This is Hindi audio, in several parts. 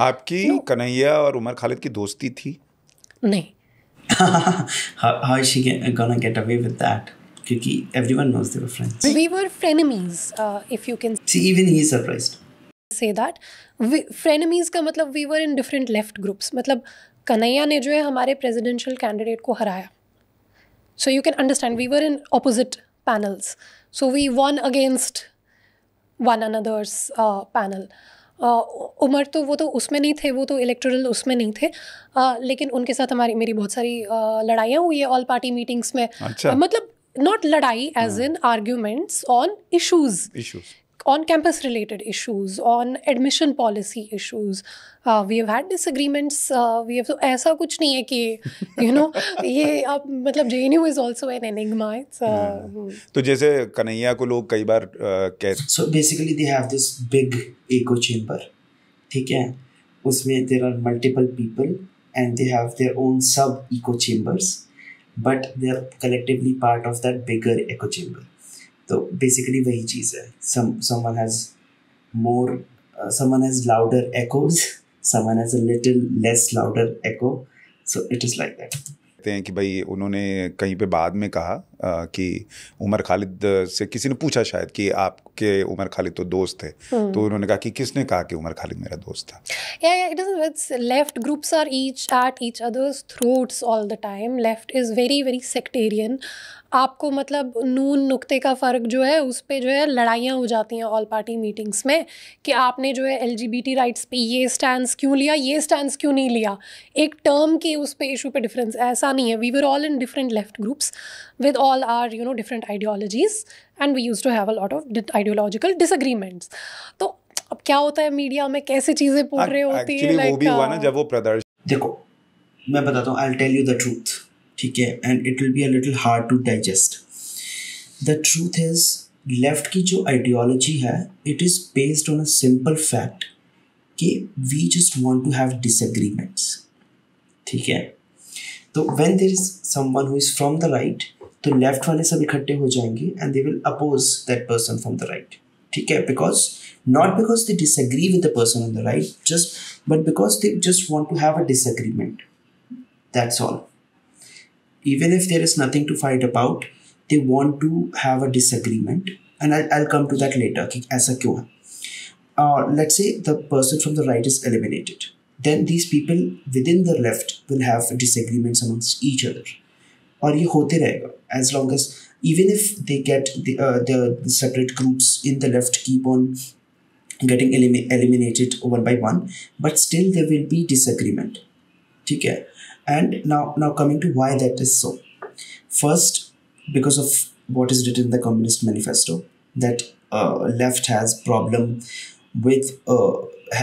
आपकी no. कन्हैया और उमर खालिद की दोस्ती थी नहीं how is she gonna get away with that क्योंकि everyone knows they were friends we were frenemies uh, if you can see even he surprised say that we, frenemies का मतलब we were in different left groups मतलब कन्हैया ने जो है हमारे प्रेसिडेंशियल कैंडिडेट को हराया so you can understand we were in opposite panels so we won against one another's panel Umar तो वो तो उसमें नहीं थे वो तो इलेक्ट्रल उसमें नहीं थे आ, लेकिन उनके साथ हमारी मेरी बहुत सारी लड़ाइयाँ हुई है ऑल पार्टी मीटिंग्स में अच्छा। मतलब नॉट लड़ाई as in arguments on issues on campus related issues, on admission policy issues. Uh, we have had disagreements. Uh, we have so aisa kuch nahi hai ki you know ye ab matlab JNU is also an enigma. It's, uh, to jaise kanaiya ko log kai bar कहते So basically they have this big echo chamber. theek hai usme there are multiple people and they have their own sub echo chambers but they are collectively part of that bigger echo chamber तो बेसिकली वही चीज़ है some someone has more someone has louder echoes someone has a little less louder echo so it is like that कहते हैं कि भाई उन्होंने कहीं पे बाद में कहा आ, uh, कि उमर खालिद से किसी ने पूछा शायद कि आपके उमर खालिद तो दोस्त थे हम्म। तो उन्होंने कहा कि किसने कहा कि उमर खालिद मेरा दोस्त था या या it is it's left groups are each at each others throats all the time left is very very sectarian आपको मतलब नून नुक्ते का फ़र्क जो है उस पर जो है लड़ाइयाँ हो जाती हैं ऑल पार्टी मीटिंग्स में कि आपने जो है एल राइट्स पे ये स्टैंड क्यों लिया ये स्टैंड क्यों नहीं लिया एक टर्म के उस पर इशू पे डिफरेंस ऐसा नहीं है we were all in different left groups with all are you know different ideologies and we use to have a lot of ideological disagreements तो अब क्या होता है मीडिया में कैसे चीज़ें रहे होती है like, uh, जब वो प्रदर्शन देखो मैं बताता हूँ I tell you the truth ठीक है and it will be a little hard to digest the truth is left की जो आइडियोलॉजी है it is based on a simple fact कि we just want to have disagreements ठीक है तो when there is someone who is from the right तो लेफ्ट वाले सब इकट्ठे हो जाएंगे and they will oppose that person from the right ठीक है because not because they disagree with the person on the right just but because they just want to have a disagreement that's all even if there is nothing to fight about, they want to have a disagreement. And I'll, I'll come to that later. As a cure. Uh, let's say the person from the right is eliminated. Then these people within the left will have disagreements amongst each other. और as long as even if they get the, uh, the, the separate groups in the left keep on getting elim- eliminated one by one but still there will be disagreement ठीक है and now, now coming to why that is so. First, because of what is written in the Communist Manifesto, that uh, left has problem with uh,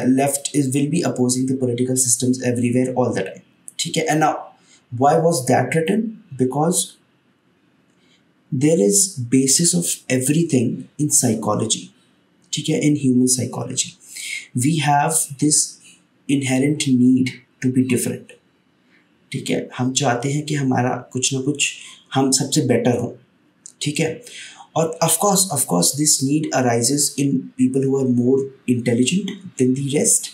left is will be opposing the political systems everywhere all the time. Okay, and now why was that written? Because there is basis of everything in psychology. Okay, in human psychology, we have this inherent need to be different. ठीक है हम चाहते हैं कि हमारा कुछ ना कुछ हम सबसे बेटर हो ठीक है और of course of course this need arises in people who are more intelligent than the rest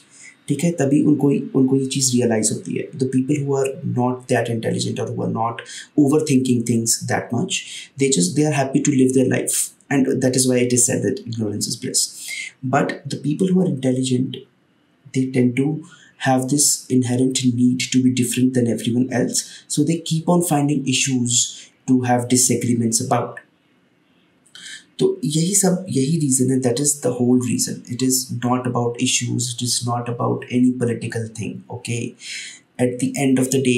ठीक है तभी उनको उनको ये चीज़ रियलाइज होती है the people who are not that intelligent और who are not over thinking things that much they just they are happy to live their life and that is why it is said that ignorance is bliss but the people who are intelligent they tend to have this inherent need to be different than everyone else. So they keep on finding issues to have disagreements about. तो यही सब यही रीज़न है that is the whole reason it is not about issues it is not about any political thing okay at the end of the day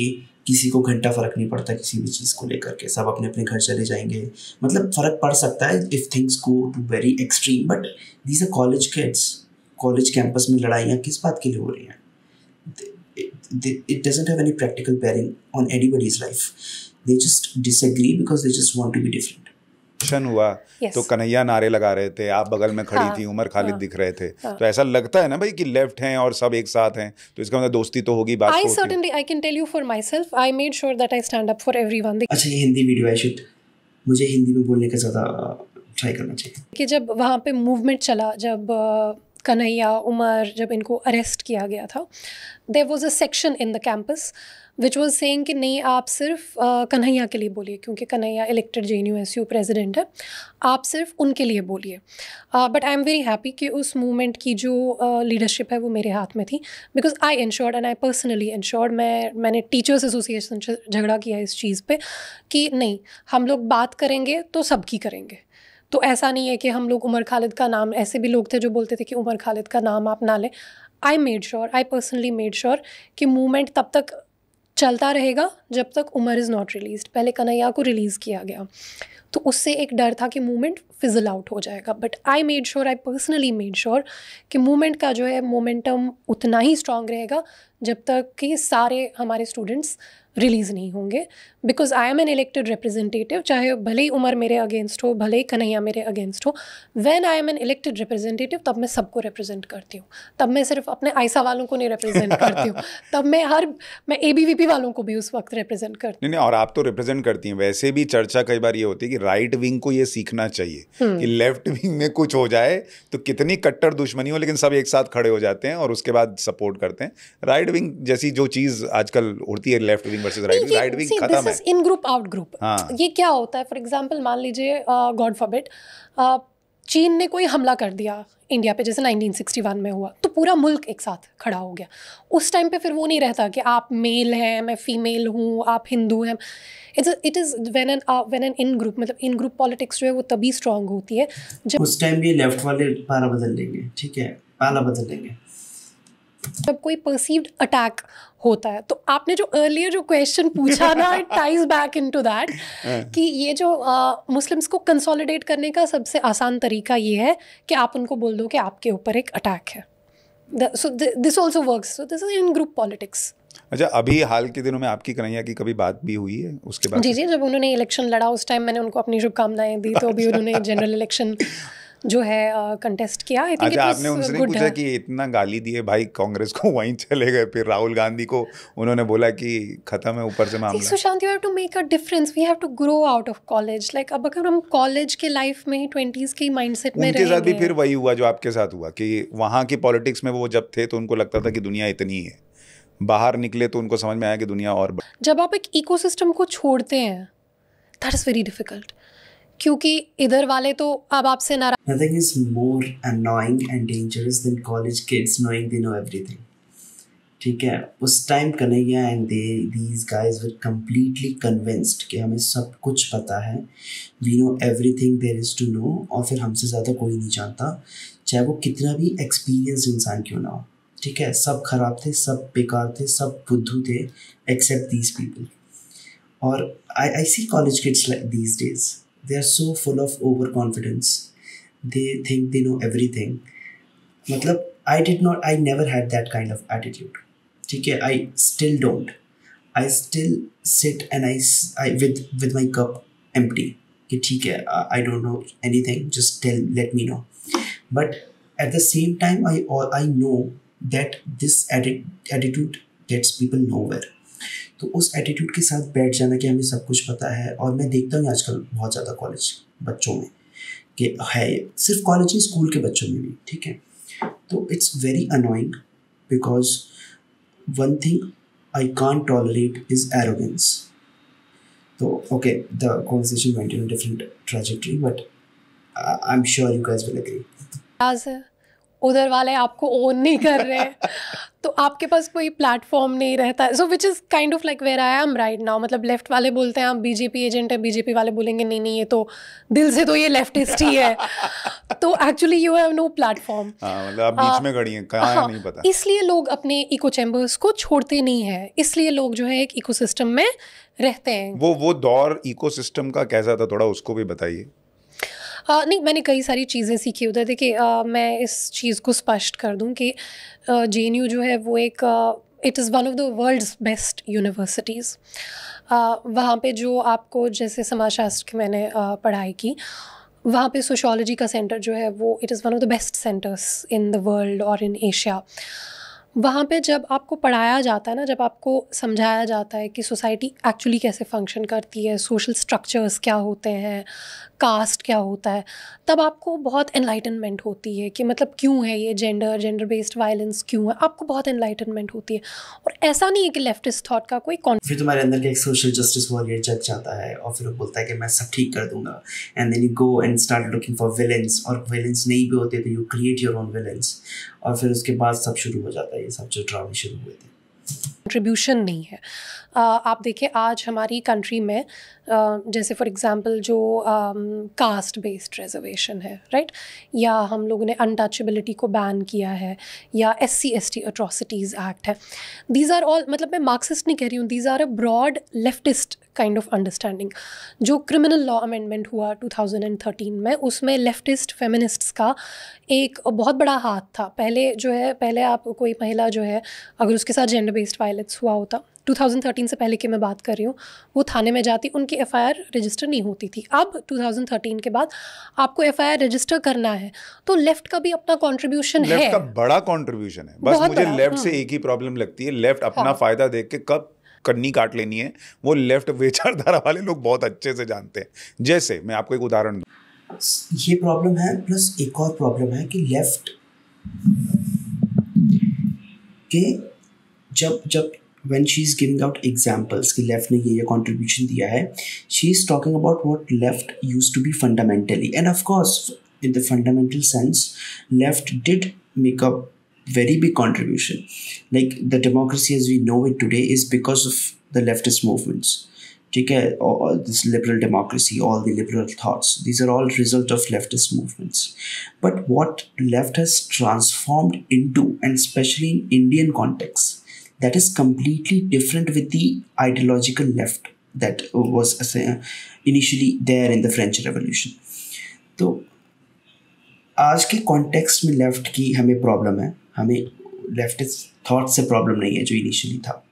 किसी को घंटा फ़र्क नहीं पड़ता किसी भी चीज़ को लेकर के सब अपने अपने घर चले जाएंगे मतलब फ़र्क पड़ सकता है if things go to very extreme but these are college kids college campus में लड़ाइयाँ किस बात के लिए हो रही हैं it, it, it doesn't have any practical bearing on anybody's life they just disagree because they just want to be different हुआ yes. तो कन्हैया नारे लगा रहे थे आप बगल में खड़ी हाँ, थी उमर खालिद हाँ, दिख रहे थे हाँ. तो ऐसा लगता है ना भाई कि लेफ्ट हैं और सब एक साथ हैं तो इसका मतलब दोस्ती तो होगी बात I certainly I can tell you for myself I made sure that I stand up for everyone अच्छा ये हिंदी वीडियो आई शूट मुझे हिंदी में बोलने का ज्यादा ट्राई uh, करना चाहिए कि जब वहाँ पे मूवमेंट चला जब uh, कन्हैया उमर जब इनको अरेस्ट किया गया था there was a section in the campus which was saying कि नहीं आप सिर्फ कन्हैया के लिए बोलिए क्योंकि Kanhaiya elected J N U S U president है आप सिर्फ उनके लिए बोलिए but I am very happy कि उस मूवमेंट की जो लीडरशिप uh, है वो मेरे हाथ में थी because I ensured and I personally ensured मैं मैंने टीचर्स एसोसिएशन से झगड़ा किया इस चीज़ पर कि नहीं हम लोग बात करेंगे तो सबकी करेंगे तो ऐसा नहीं है कि हम लोग उमर खालिद का नाम ऐसे भी लोग थे जो बोलते थे कि उमर खालिद का नाम आप ना लें I made sure I personally made sure कि मूवमेंट तब तक चलता रहेगा जब तक उमर इज़ नॉट रिलीज पहले कन्हैया को रिलीज़ किया गया तो उससे एक डर था कि मूवमेंट फिजल आउट हो जाएगा but I made sure I personally made sure कि मूवमेंट का जो है मोमेंटम उतना ही स्ट्रांग रहेगा जब तक कि सारे हमारे स्टूडेंट्स रिलीज़ नहीं होंगे because I am an elected representative चाहे भले ही उम्र मेरे अगेंस्ट हो भले ही कन्हैया मेरे अगेंस्ट हो when I am an elected representative तब मैं सबको रिप्रेजेंट करती हूँ तब मैं सिर्फ अपने आयसा वालों को नहीं रिप्रेजेंट करती हूँ तब मैं हर मैं ए बी वी पी वालों को भी उस वक्त रिप्रेजेंट करती हूँ नहीं, नहीं और आप तो रिप्रेजेंट करती हैं वैसे भी चर्चा कई बार ये होती है कि राइट विंग को ये सीखना चाहिए कि लेफ्ट हम्म। विंग में कुछ हो जाए तो कितनी कट्टर दुश्मनी हो लेकिन सब एक साथ खड़े हो जाते हैं और उसके बाद सपोर्ट करते हैं राइट विंग जैसी जो चीज आजकल होती है left wing versus right right wing खत्म है इन ग्रुप आउट ग्रुप ये क्या होता है फॉर एग्जाम्पल मान लीजिए गॉड uh, फॉरबिट चीन ने कोई हमला कर दिया इंडिया पे जैसे 1961 में हुआ तो पूरा मुल्क एक साथ खड़ा हो गया उस टाइम पे फिर वो नहीं रहता कि आप मेल हैं मैं फीमेल हूँ आप हिंदू हैं it's it is when an when an in group मतलब इन ग्रुप पॉलिटिक्स जो है वो तभी स्ट्रांग होती है जब उस टाइम भी लेफ्ट वाले पारा बदल लेंगे ठीक है पाला बदल लेंगे जब कोई परसीव्ड अटैक होता है तो आपने जो अर्लियर जो क्वेश्चन पूछा ना it ties back into that कि ये जो मुस्लिम्स uh, को कंसोलिडेट करने का सबसे आसान तरीका ये है कि आप उनको बोल दो कि आपके ऊपर एक अटैक है so this also work so this is in group politics अच्छा अभी हाल के दिनों में आपकी कन्हैया की कभी बात भी हुई है उसके बाद जी जी जब उन्होंने इलेक्शन लड़ा उस टाइम मैंने उनको अपनी शुभकामनाएं दी तो अभी उन्होंने जनरल इलेक्शन जो है कंटेस्ट किया आई थिंक अच्छा, आपने उनसे नहीं पूछा uh, कि इतना गाली दिए भाई कांग्रेस को वहीं चले गए फिर राहुल गांधी को उन्होंने बोला कि खत्म है ऊपर से मामला Sushant you have to make a difference we have to grow out of college like अब अगर हम कॉलेज के लाइफ में 20s के माइंडसेट में रहे साथ भी फिर वही हुआ जो आपके साथ हुआ कि वहां की पॉलिटिक्स में वो जब थे तो उनको लगता था कि दुनिया इतनी है बाहर निकले तो उनको समझ में आया कि दुनिया और जब आप एक इकोसिस्टम को छोड़ते हैं दैट इज़ वेरी डिफिकल्ट क्योंकि इधर वाले तो अब आपसे नाराज nothing is more annoying and dangerous than college kids knowing they know everything ठीक है उस time Kanhaiya and they these guys were completely convinced कि हमें सब कुछ पता है we know everything there is to know और फिर हमसे ज़्यादा कोई नहीं जानता चाहे वो कितना भी एक्सपीरियंस इंसान क्यों ना हो ठीक है सब खराब थे सब बेकार थे सब बुद्धू थे एक्सेप्ट दीज पीपल और I I see college kids like these days they are so full of overconfidence they think they know everything matlab i did not i never had that kind of attitude okay i still don't i still sit and i, I with with my cup empty okay i don't know anything just tell let me know but at the same time i all i know that this attitude gets people nowhere तो उस एटीट्यूड के साथ बैठ जाना कि हमें सब कुछ पता है और मैं देखता हूँ आजकल बहुत ज़्यादा कॉलेज बच्चों में कि है सिर्फ कॉलेज ही स्कूल के बच्चों में भी ठीक है तो it's very annoying because one thing I can't tolerate is arrogance तो okay the conversation different trajectory but I am sure you guys will agree उधर वाले आपको ओन नहीं कर रहे तो आपके पास कोई प्लेटफॉर्म नहीं रहता so which is kind of like where I am right now मतलब लेफ्ट वाले बोलते हैं आप बीजेपी एजेंट है बीजेपी वाले बोलेंगे नहीं नहीं ये तो दिल से तो ये लेफ्टिस्ट ही है तो actually you have no platform इसलिए लोग अपने इको चैम्बर्स को छोड़ते नहीं है इसलिए लोग जो है एक इको में रहते हैं वो वो दौर इको का कैसा था थोड़ा उसको भी बताइए नहीं मैंने कई सारी चीज़ें सीखी उधर देखिए मैं इस चीज़ को स्पष्ट कर दूँ कि जे जो है वो एक it is one of the world's best universities वहाँ पे जो आपको जैसे समाजशास्त्र की मैंने पढ़ाई की वहाँ पे सोशोलॉजी का सेंटर जो है वो it is one of the best centres in the world और इन एशिया वहाँ पे जब आपको पढ़ाया जाता है ना जब आपको समझाया जाता है कि सोसाइटी एक्चुअली कैसे फंक्शन करती है सोशल स्ट्रक्चर्स क्या होते हैं कास्ट क्या होता है तब आपको बहुत एनलाइटनमेंट होती है कि मतलब क्यों है ये जेंडर जेंडर बेस्ड वायलेंस क्यों है आपको बहुत एनलाइटनमेंट होती है और ऐसा नहीं है कि लेफ्टिस्ट थॉट का कोई कौन फिर तुम्हारे अंदर के एक सोशल जस्टिस वॉरियर जग जाता है और फिर वो बोलता है कि मैं सब ठीक कर दूंगा and then you go and start looking for villains और विलेंस नहीं भी होते तो you create your own villains और फिर उसके बाद सब शुरू हो जाता है हिसाब से ड्रामे शुरू हुए थे कंट्रीब्यूशन नहीं है आप देखें आज हमारी कंट्री में जैसे फॉर एग्जांपल जो कास्ट बेस्ड रिजर्वेशन है राइट या हम लोगों ने अनटचेबिलिटी को बैन किया है या S C S T atrocities act है दीज आर ऑल मतलब मैं मार्क्सिस्ट नहीं कह रही हूँ these are a broad leftist kind of understanding जो क्रिमिनल लॉ अमेंडमेंट हुआ 2013 में उसमें लेफ्टिस्ट फेमिनिस्ट्स का एक बहुत बड़ा हाथ था पहले जो है पहले आप कोई महिला जो है अगर उसके साथ जेंडर बेस्ड वायलेंस हुआ होता 2013 2013 से पहले की मैं बात कर रही हूँ वो थाने में जाती उनकी एफ रजिस्टर नहीं होती थी अब 2013 के बाद आपको एफ रजिस्टर करना है तो लेफ्ट का भी अपना कॉन्ट्रीब्यूशन है का बड़ा कॉन्ट्रीब्यूशन है बस मुझे लेफ्ट से हाँ। एक ही प्रॉब्लम लगती है लेफ्ट अपना हाँ। फायदा देख के कब कन्नी काट लेनी है वो लेफ्ट विचारधारा वाले लोग बहुत अच्छे से जानते हैं जैसे मैं आपको एक उदाहरण दूँ ये प्रॉब्लम है प्लस एक और प्रॉब्लम है कि लेफ्ट के जब जब when she's giving out examples कि लेफ्ट ने ये ये contribution दिया है she is talking about what left used to be fundamentally and of course in the fundamental sense left did make a very big contribution like the democracy as we know it today is because of the leftist movements ठीक है this liberal democracy all the liberal thoughts these are all result of leftist movements but what left has transformed into and specially in Indian that is completely different with the ideological left that was initially there in the French Revolution. तो आज के कॉन्टेक्स्ट में लेफ्ट की हमें प्रॉब्लम है हमें लेफ्ट थॉट से प्रॉब्लम नहीं है जो इनिशियली था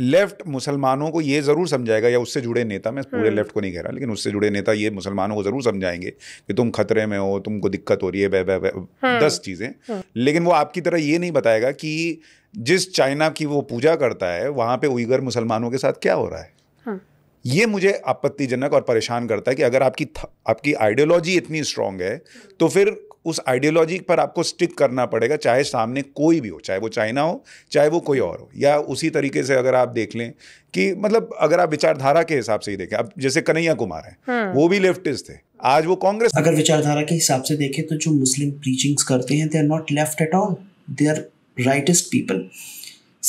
लेफ्ट मुसलमानों को ये ज़रूर समझाएगा या उससे जुड़े नेता मैं पूरे लेफ्ट हम्म। को नहीं कह रहा लेकिन उससे जुड़े नेता ये मुसलमानों को ज़रूर समझाएंगे कि तुम खतरे में हो तुमको दिक्कत हो रही है बह हम्म। बह दस चीज़ें हम्म। लेकिन वो आपकी तरह ये नहीं बताएगा कि जिस चाइना की वो पूजा करता है वहाँ पे उइगर मुसलमानों के साथ क्या हो रहा है हाँ। ये मुझे आपत्तिजनक और परेशान करता है कि अगर आपकी आपकी आइडियोलॉजी इतनी स्ट्रांग है तो फिर उस आइडियोलॉजी पर आपको स्टिक करना पड़ेगा चाहे सामने कोई भी हो चाहे वो चाइना हो चाहे वो कोई और हो या उसी तरीके से अगर आप देख लें कि मतलब अगर आप विचारधारा के हिसाब से ही देखें अब जैसे कन्हैया कुमार है हाँ। वो भी लेफ्टिस्ट थे आज वो कांग्रेस अगर विचारधारा के हिसाब से देखें तो जो मुस्लिम प्रीचिंग्स करते हैं they are not left at all they are rightist people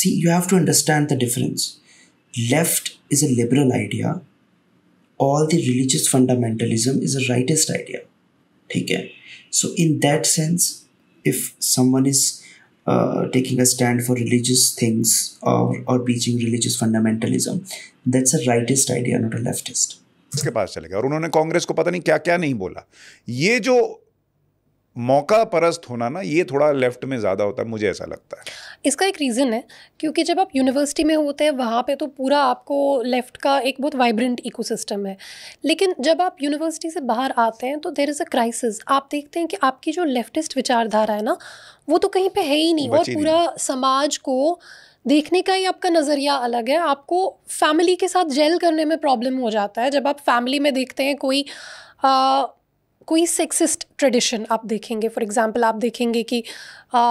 see you have to understand the difference left is a liberal idea all the religious fundamentalism is a rightist idea ठीक है so in that sense if someone is taking a stand for religious things और और preaching religious fundamentalism that's a rightist idea not a leftist उसके पास चले गए और उन्होंने कांग्रेस को पता नहीं क्या क्या नहीं बोला ये जो मौका परस्त होना ना ये थोड़ा लेफ्ट में ज्यादा होता है मुझे ऐसा लगता है इसका एक रीज़न है क्योंकि जब आप यूनिवर्सिटी में होते हैं वहाँ पे तो पूरा आपको लेफ़्ट का एक बहुत वाइब्रेंट इकोसिस्टम है लेकिन जब आप यूनिवर्सिटी से बाहर आते हैं तो देर इज़ अ क्राइसिस आप देखते हैं कि आपकी जो लेफ्टिस्ट विचारधारा है ना वो तो कहीं पर है ही नहीं और पूरा नहीं। समाज को देखने का ही आपका नज़रिया अलग है आपको फैमिली के साथ जेल करने में प्रॉब्लम हो जाता है जब आप फैमिली में देखते हैं कोई कोई सेक्सिस्ट ट्रेडिशन आप देखेंगे फॉर एग्जाम्पल आप देखेंगे कि आ,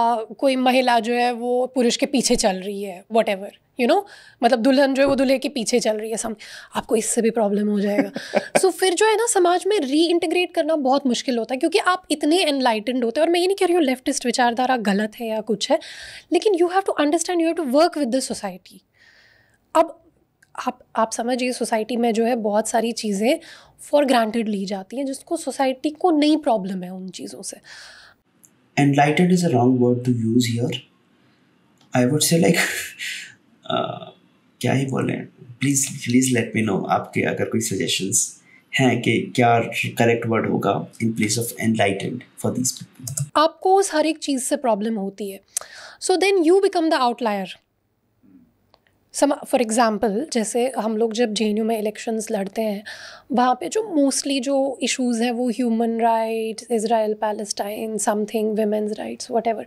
कोई महिला जो है वो पुरुष के पीछे चल रही है वट एवर यू नो मतलब दुल्हन जो है वो दूल्हे के पीछे चल रही है सम आपको इससे भी प्रॉब्लम हो जाएगा सो so, फिर जो है ना समाज में री इंटीग्रेट करना बहुत मुश्किल होता है क्योंकि आप इतने एनलाइटेंड होते हैं और मैं ये नहीं कह रही हूँ लेफ्टिस्ट विचारधारा गलत है या कुछ है लेकिन you have to understand you have to work with the society अब आप आप समझिए सोसाइटी में जो है बहुत सारी चीज़ें फॉर ग्रांटेड ली जाती हैं जिसको सोसाइटी को नई प्रॉब्लम है उन चीज़ों से enlightened is a wrong word to use here I would say like क्या ही बोलें please please let me know आपके अगर कोई सजेशंस हैं कि क्या करेक्ट वर्ड होगा in place of enlightened for this आपको उस हर एक चीज़ से प्रॉब्लम होती है so then you become the outlier some for example जैसे हम लोग जब जे में इलेक्शंस लड़ते हैं वहाँ पे जो मोस्टली जो इश्यूज़ हैं वो human rights Israel Palestine something women's rights whatever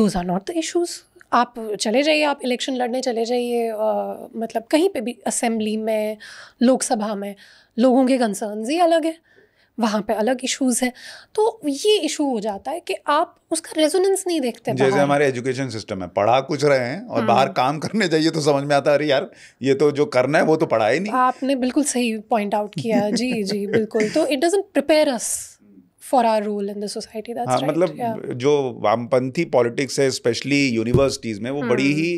those are not the issues आप चले जाइए आप इलेक्शन लड़ने चले जाइए मतलब कहीं पे भी असेंबली में लोकसभा में लोगों के कंसर्नज ही अलग है वहाँ पे अलग इश्यूज हैं तो ये इशू हो जाता है कि आप उसका रेजोनेंस नहीं देखते जैसे हमारे एजुकेशन सिस्टम है पढ़ा कुछ रहे हैं और बाहर हाँ। काम करने जाइए तो समझ में आता है अरे यार ये तो जो करना है वो तो पढ़ा ही नहीं आपने बिल्कुल सही पॉइंट आउट किया जी जी बिल्कुल तो it doesn't prepare us for our rule in the society मतलब yeah. जो वामपंथी पॉलिटिक्स है स्पेशली यूनिवर्सिटीज़ में वो hmm. बड़ी हम्म। ही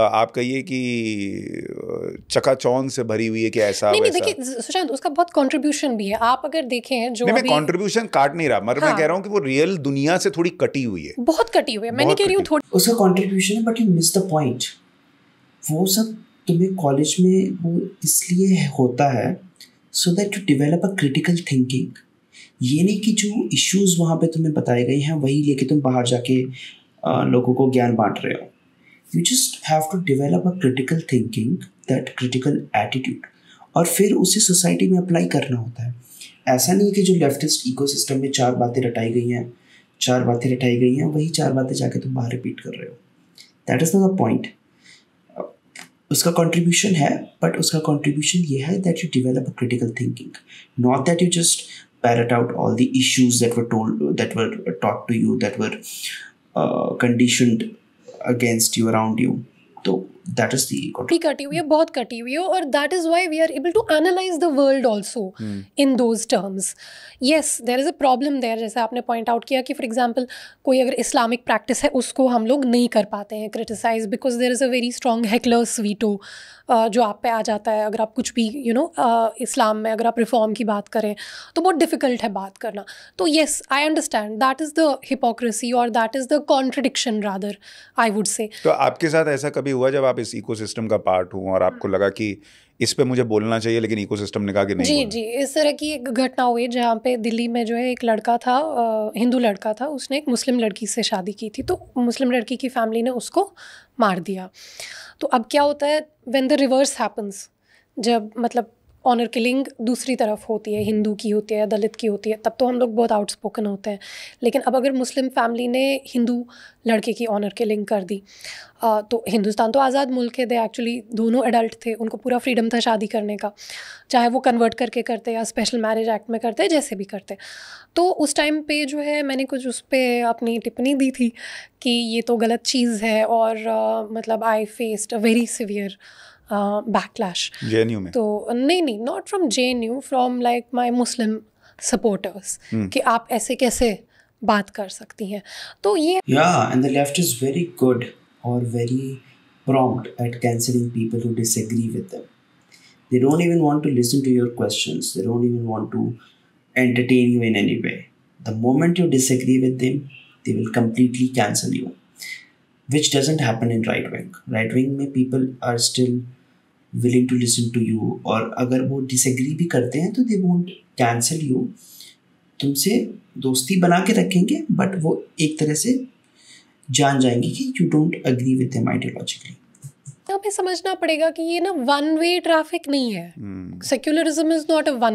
आप कहिए कि चकाचौन से भरी हुई है कि ऐसा नहीं नहीं देखिए सुशांत उसका बहुत कंट्रीब्यूशन भी है आप अगर देखें जो नहीं, मैं कंट्रीब्यूशन काट नहीं रहा मगर हाँ, मैं कह रहा हूँ कि वो रियल दुनिया से थोड़ी कटी हुई है बहुत कटी हुई है मैंने कह रही हूँ थोड़ी उसका कॉन्ट्रीब्यूशन है but you miss the point वो सब तुम्हें कॉलेज में वो इसलिए होता है so that you develop a critical thinking ये नहीं कि जो इश्यूज वहाँ पे तुम्हें बताए गए हैं वही लेके तुम बाहर जाके लोगों को ज्ञान बांट रहे हो you just have to develop a critical thinking that critical attitude और फिर उसे सोसाइटी में अप्लाई करना होता है ऐसा नहीं है कि जो लेफ्टिस्ट इकोसिस्टम में चार बातें रटाई गई हैं चार बातें रटाई गई हैं वही चार बातें जाके तुम बाहर रिपीट कर रहे हो that is not the point उसका कॉन्ट्रीब्यूशन है बट उसका कॉन्ट्रीब्यूशन ये है that you develop a critical thinking not that you just parrot out all the issues that were told that were taught to you that were conditioned against you around you. So that is the कटी हुई है बहुत कटी हुई है और that is why we are able to analyze the world also in those terms yes there is a problem there जैसे आपने पॉइंट आउट किया कि फॉर एग्जाम्पल कोई अगर इस्लामिक प्रैक्टिस है उसको हम लोग नहीं कर पाते हैं criticize because there is a very strong hecklers स्वीटो जो आप पे आ जाता है अगर आप कुछ भी यू नो इस्लाम में अगर आप रिफॉर्म की बात करें तो बहुत डिफ़िकल्ट है बात करना तो yes I understand that is the hypocrisy और that is the contradiction rather I would say तो आपके साथ ऐसा कभी हुआ जब आप आप इस इको का पार्ट हूँ और आपको लगा कि इस पे मुझे बोलना चाहिए लेकिन इकोसिस्टम ने कहा कि नहीं जी जी इस तरह की एक घटना हुई जहाँ पे दिल्ली में जो है एक लड़का था हिंदू लड़का था उसने एक मुस्लिम लड़की से शादी की थी तो मुस्लिम लड़की की फैमिली ने उसको मार दिया तो अब क्या होता है वेन द रिवर्स हैपन्स जब मतलब ऑनर किलिंग दूसरी तरफ होती है हिंदू की होती है दलित की होती है तब तो हम लोग बहुत आउटस्पोकन होते हैं लेकिन अब अगर मुस्लिम फैमिली ने हिंदू लड़के की ऑनर किलिंग कर दी आ, तो हिंदुस्तान तो आज़ाद मुल्क है दे एक्चुअली दोनों एडल्ट थे उनको पूरा फ्रीडम था शादी करने का चाहे वो कन्वर्ट करके करते या स्पेशल मैरिज एक्ट में करते जैसे भी करते तो उस टाइम पे जो है मैंने कुछ उस पर अपनी टिप्पणी दी थी कि ये तो गलत चीज़ है और आ, मतलब I faced a very severe backlash J तो नहीं नहीं not from J N U from like my Muslim supporters कि आप ऐसे कैसे बात कर सकती हैं तो ये या and the left is very good और very prompt at canceling people who disagree with them. They don't even want to listen to your questions. They don't even want to entertain you in any way. The moment you disagree with them, they will completely cancel you, which doesn't happen in right wing. Right wing, people are still willing to listen to you और अगर वो disagree भी करते हैं तो they won't cancel you तुमसे दोस्ती बना के रखेंगे बट वो एक तरह से जान जाएंगे कि you don't agree with them ideologically हमें समझना पड़ेगा कि ये ना वन वे ट्रैफिक नहीं है secularism is not a one